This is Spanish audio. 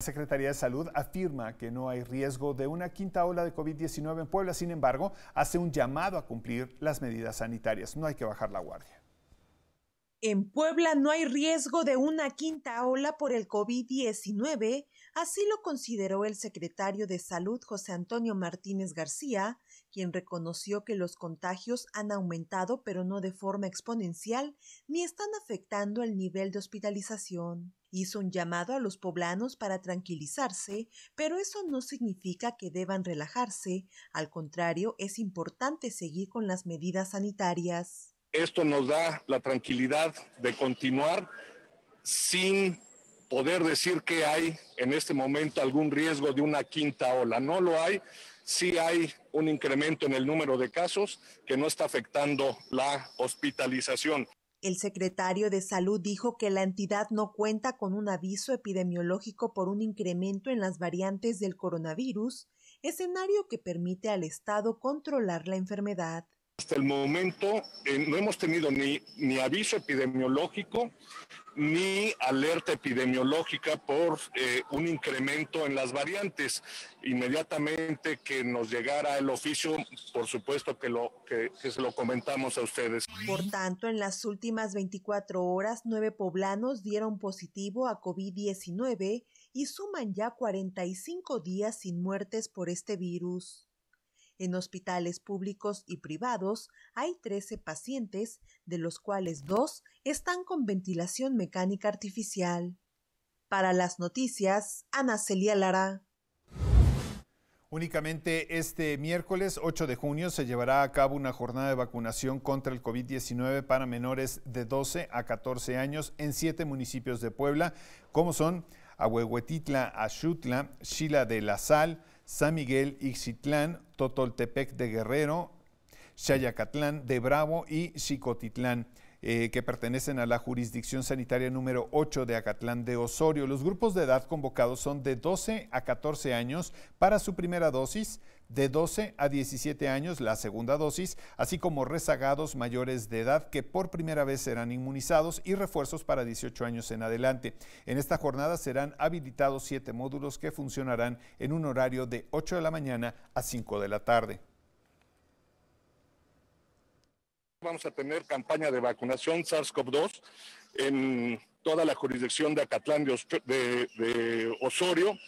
La Secretaría de Salud afirma que no hay riesgo de una quinta ola de COVID-19 en Puebla, sin embargo, hace un llamado a cumplir las medidas sanitarias. No hay que bajar la guardia. En Puebla no hay riesgo de una quinta ola por el COVID-19, así lo consideró el secretario de Salud José Antonio Martínez García, quien reconoció que los contagios han aumentado pero no de forma exponencial ni están afectando el nivel de hospitalización Hizo un llamado a los poblanos para tranquilizarse, pero eso no significa que deban relajarse, al contrario, es importante seguir con las medidas sanitarias. Esto nos da la tranquilidad de continuar sin poder decir que hay en este momento algún riesgo de una quinta ola. No lo hay, sí hay un incremento en el número de casos que no está afectando la hospitalización. El secretario de Salud dijo que la entidad no cuenta con un aviso epidemiológico por un incremento en las variantes del coronavirus, escenario que permite al Estado controlar la enfermedad hasta el momento eh, no hemos tenido ni, aviso epidemiológico ni alerta epidemiológica por eh, un incremento en las variantes. Inmediatamente que nos llegara el oficio, por supuesto que, lo, que, que se lo comentamos a ustedes. Por tanto, en las últimas 24 horas, nueve poblanos dieron positivo a COVID-19 y suman ya 45 días sin muertes por este virus. En hospitales públicos y privados hay 13 pacientes, de los cuales dos están con ventilación mecánica artificial. Para las noticias, Ana Celia Lara. Únicamente este miércoles 8 de junio se llevará a cabo una jornada de vacunación contra el COVID-19 para menores de 12 a 14 años en siete municipios de Puebla, como son Ahuehuetitla, Axutla, Xila de la Sal, San Miguel Ixitlán, Totoltepec de Guerrero, Chayacatlán de Bravo y Chicotitlán. Eh, que pertenecen a la jurisdicción sanitaria número 8 de Acatlán de Osorio. Los grupos de edad convocados son de 12 a 14 años para su primera dosis, de 12 a 17 años la segunda dosis, así como rezagados mayores de edad que por primera vez serán inmunizados y refuerzos para 18 años en adelante. En esta jornada serán habilitados siete módulos que funcionarán en un horario de 8 de la mañana a 5 de la tarde. vamos a tener campaña de vacunación SARS-CoV-2 en toda la jurisdicción de Acatlán de, Osorio.